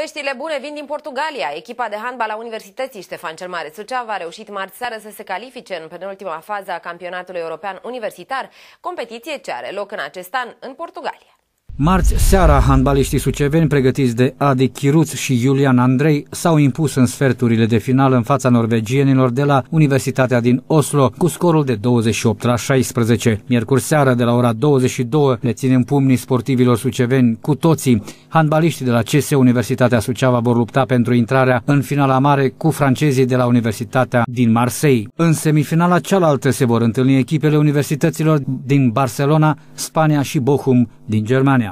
Veștile bune vin din Portugalia. Echipa de handbal a Universității Ștefan cel Mare Suceava a reușit marți seară să se califice în penultima fază a campionatului european universitar, competiție ce are loc în acest an în Portugalia. Marți seara, handbaliștii suceveni pregătiți de Adi Chiruț și Iulian Andrei s-au impus în sferturile de final în fața norvegienilor de la Universitatea din Oslo cu scorul de 28 la 16. Miercuri seara de la ora 22 le ținem pumnii sportivilor suceveni cu toții. Handbaliștii de la CS Universitatea Suceava vor lupta pentru intrarea în finala mare cu francezii de la Universitatea din Marseille. În semifinala cealaltă se vor întâlni echipele universităților din Barcelona, Spania și Bochum din Germania.